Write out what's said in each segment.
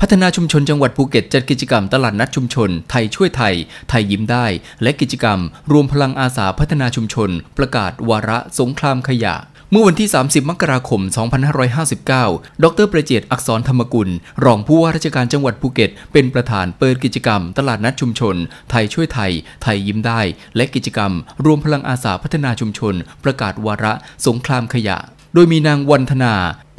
พัฒนาชุมชนจังหวัดภูเก็ตจัดกิจกรรมตลาดนัดชุมชนไทยช่วยไทยไทยยิ้มได้ และกิจกรรมรวมพลังอาสาพัฒนาชุมชน ประกาศวาระสงครามขยะ เมื่อวันที่ 30 มกราคม 2559 ดรประเจตอักษรธรรมกุล รองผู้ว่าราชการจังหวัดภูเก็ต เป็นประธานเปิดกิจกรรมตลาดนัดชุมชน ไทยช่วยไทย ไทยยิ้มได้ และกิจกรรมรวมพลังอาสาพัฒนาชุมชน ประกาศวาระสงครามขยะ โดยมีนางวันธนา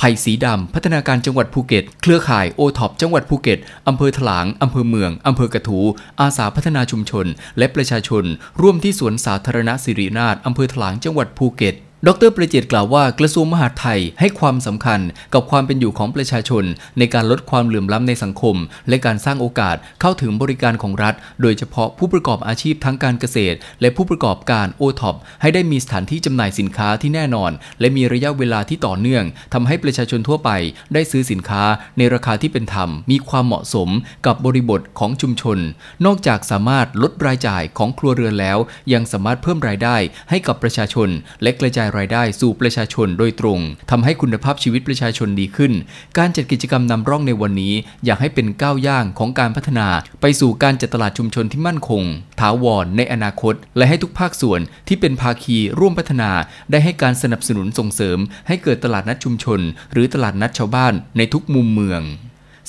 ภัยสีดำพัฒนาการจังหวัดภูเก็ตเครือข่ายโอท็อปจังหวัดภูเก็ตอำเภอถลางอำเภอเมืองอำเภอกระทูอาสาพัฒนาชุมชน และประชาชน ร่วมที่สวนสาธารณะสิรินาถอำเภอถลางจังหวัดภูเก็ตดรประจิตกล่าวว่า กระทรวงมหาดไทยให้ความสำคัญ กับความเป็นอยู่ของประชาชน ในการลดความเหลื่อมล้าในสังคม และการสร้างโอกาสเข้าถึงบริการของรัฐ โดยเฉพาะผู้ประกอบอาชีพทั้งการเกษตร และผู้ประกอบการโอท็อปให้ได้มีสถานที่จำหน่ายสินค้าที่แน่นอน และมีระยะเวลาที่ต่อเนื่อง ทำให้ประชาชนทั่วไป ได้ซื้อสินค้าในราคาที่เป็นธรรม มีความเหมาะสมกับบริบทของชุมชน นอกจากสามารถลดรายจ่ายของครัวเรือนแล้ว ยังสามารถเพิ่มรายได้ให้กับประชาชน และกระจายรายได้สู่ประชาชนโดยตรง ทำให้คุณภาพชีวิตประชาชนดีขึ้น การจัดกิจกรรมนำร่องในวันนี้ อยากให้เป็นก้าวย่างของการพัฒนา ไปสู่การจัดตลาดชุมชนที่มั่นคงถาวรในอนาคต และให้ทุกภาคส่วนที่เป็นภาคีร่วมพัฒนา ได้ให้การสนับสนุนส่งเสริม ให้เกิดตลาดนัดชุมชน หรือตลาดนัดชาวบ้านในทุกมุมเมือง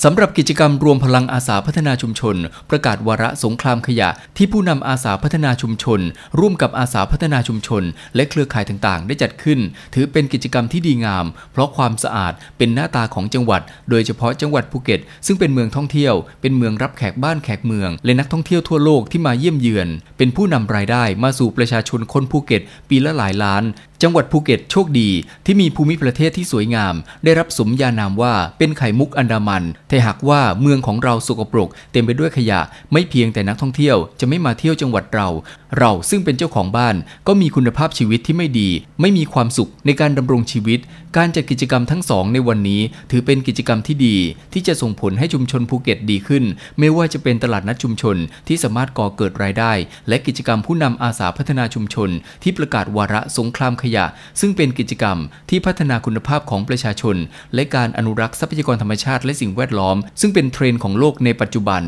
สำหรับกิจกรรมรวมพลังอาสาพัฒนาชุมชน ประกาศวาระสงครามขยะที่ผู้นำอาสาพัฒนาชุมชน ร่วมกับอาสาพัฒนาชุมชน และเครือข่ายต่างๆ ได้จัดขึ้น ถือเป็นกิจกรรมที่ดีงาม เพราะความสะอาดเป็นหน้าตาของจังหวัด โดยเฉพาะจังหวัดภูเก็ต ซึ่งเป็นเมืองท่องเที่ยวเป็นเมืองรับแขกบ้านแขกเมือง และนักท่องเที่ยวทั่วโลกที่มาเยี่ยมเยือน เป็นผู้นำรายได้มาสู่ประชาชนคนภูเก็ตปีละหลายล้านจังหวัดภูเก็ตโชคดีที่มีภูมิประเทศที่สวยงาม ได้รับสมญานามว่าเป็นไข่มุกอันดามัน แต่หากว่าเมืองของเราสกปรก เต็มไปด้วยขยะไม่เพียงแต่นักท่องเที่ยวจะไม่มาเที่ยวจังหวัดเรา เราซึ่งเป็นเจ้าของบ้าน ก็มีคุณภาพชีวิตที่ไม่ดี ไม่มีความสุขในการดำรงชีวิต การจัดกิจกรรมทั้งสองในวันนี้ ถือเป็นกิจกรรมที่ดี ที่จะส่งผลให้ชุมชนภูเก็ตดีขึ้น ไม่ว่าจะเป็นตลาดนัดชุมชนที่สามารถก่อเกิดรายได้ และกิจกรรมผู้นำอาสาพัฒนาชุมชน ที่ประกาศวาระสงครามขยะยะซึ่งเป็นกิจกรรมที่พัฒนาคุณภาพของประชาชน และการอนุรักษ์ทรัพยากรธรรมชาติและสิ่งแวดล้อม ซึ่งเป็นเทรนด์ของโลกในปัจจุบัน